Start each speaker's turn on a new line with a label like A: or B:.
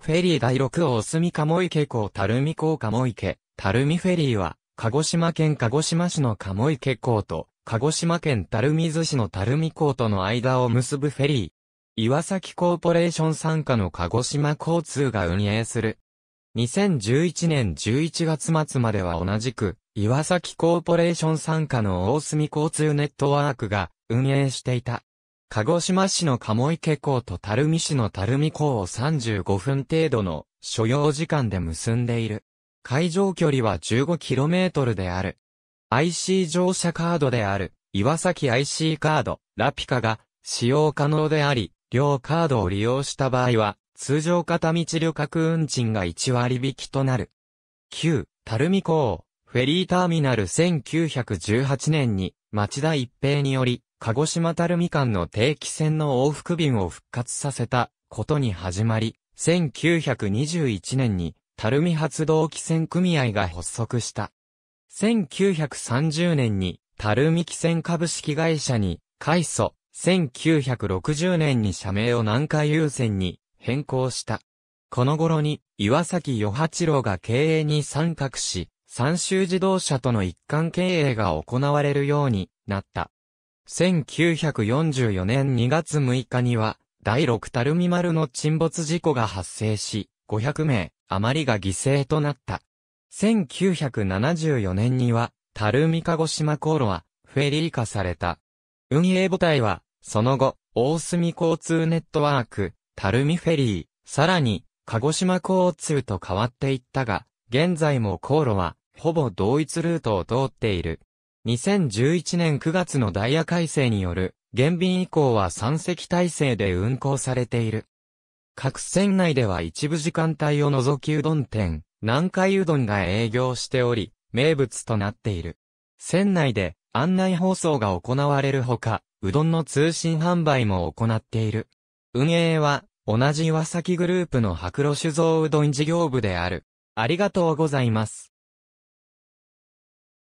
A: フェリー第6号住鴨池港るみ港鴨池、るみフェリーは、鹿児島県鹿児島市の鴨池港と、鹿児島県み水市のるみ港との間を結ぶフェリー。岩崎コーポレーション傘下の鹿児島交通が運営する。2011年11月末までは同じく、岩崎コーポレーション傘下の大隅交通ネットワークが運営していた。鹿児島市の鴨池港と垂水市の垂水港を35分程度の所要時間で結んでいる。海上距離は 15km である。IC 乗車カードである、岩崎 IC カード、ラピカが使用可能であり、両カードを利用した場合は、通常片道旅客運賃が1割引きとなる。9、垂水港、フェリーターミナル1918年に、町田一平により、鹿児島たるみかんの定期船の往復便を復活させたことに始まり、1921年にたるみ発動機船組合が発足した。1930年にたるみ機船株式会社に改組、1960年に社名を南海優先に変更した。この頃に岩崎与八郎が経営に参画し、三州自動車との一貫経営が行われるようになった。1944年2月6日には、第6るみ丸の沈没事故が発生し、500名余りが犠牲となった。1974年には、るみ鹿児島航路は、フェリー化された。運営母体は、その後、大隅交通ネットワーク、るみフェリー、さらに、鹿児島交通と変わっていったが、現在も航路は、ほぼ同一ルートを通っている。2011年9月のダイヤ改正による、減便以降は3隻体制で運行されている。各船内では一部時間帯を除きうどん店、南海うどんが営業しており、名物となっている。船内で案内放送が行われるほか、うどんの通信販売も行っている。運営は、同じ岩崎グループの白露酒造うどん事業部である。ありがとうございます。